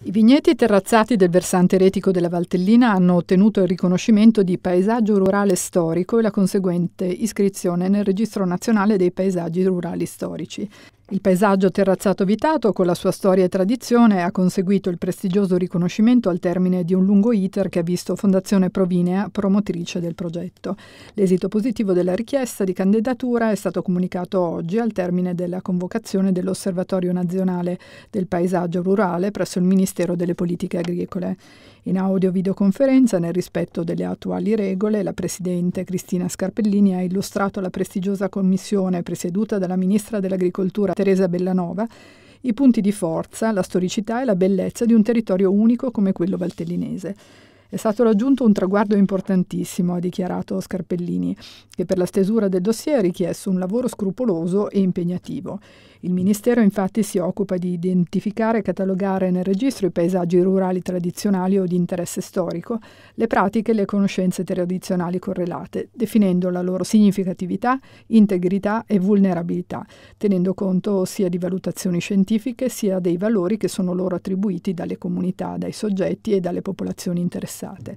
I vigneti terrazzati del versante retico della Valtellina hanno ottenuto il riconoscimento di paesaggio rurale storico e la conseguente iscrizione nel Registro Nazionale dei Paesaggi Rurali Storici. Il paesaggio terrazzato vitato, con la sua storia e tradizione, ha conseguito il prestigioso riconoscimento al termine di un lungo iter che ha visto Fondazione Provinea promotrice del progetto. L'esito positivo della richiesta di candidatura è stato comunicato oggi al termine della convocazione dell'Osservatorio nazionale del paesaggio rurale presso il Ministero delle Politiche Agricole. In audio-videoconferenza, nel rispetto delle attuali regole, la Presidente Cristina Scarpellini ha illustrato la prestigiosa commissione presieduta dalla Ministra dell'Agricoltura Teresa Bellanova, i punti di forza, la storicità e la bellezza di un territorio unico come quello valtellinese. È stato raggiunto un traguardo importantissimo, ha dichiarato Scarpellini, che per la stesura del dossier ha richiesto un lavoro scrupoloso e impegnativo. Il Ministero infatti si occupa di identificare e catalogare nel registro i paesaggi rurali tradizionali o di interesse storico, le pratiche e le conoscenze tradizionali correlate, definendo la loro significatività, integrità e vulnerabilità, tenendo conto sia di valutazioni scientifiche sia dei valori che sono loro attribuiti dalle comunità, dai soggetti e dalle popolazioni interessate interessate.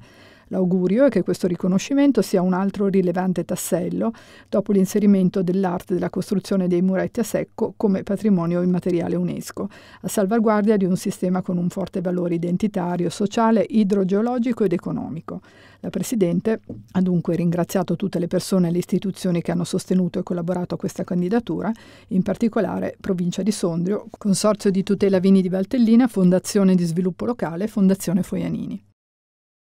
L'augurio è che questo riconoscimento sia un altro rilevante tassello dopo l'inserimento dell'arte della costruzione dei muretti a secco come patrimonio immateriale UNESCO, a salvaguardia di un sistema con un forte valore identitario, sociale, idrogeologico ed economico. La Presidente ha dunque ringraziato tutte le persone e le istituzioni che hanno sostenuto e collaborato a questa candidatura, in particolare Provincia di Sondrio, Consorzio di tutela vini di Valtellina, Fondazione di sviluppo locale e Fondazione Foianini.